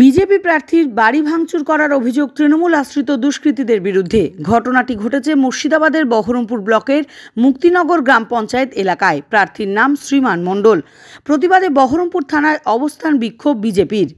BJP প্রার্থীর বাড়ি ভাঙচুর করার অভিযোগ তৃণমূল আশ্রিত দুষ্কৃতীদের বিরুদ্ধে ঘটনাটি ঘটেছে মুর্শিদাবাদের বহরমপুর ব্লকের মুক্তিনগর গ্রাম পঞ্চায়েত এলাকায় প্রার্থীর নাম শ্রীমান মণ্ডল প্রতিবাদে বহরমপুর থানায় অবস্থান বিক্ষোভ বিজেপির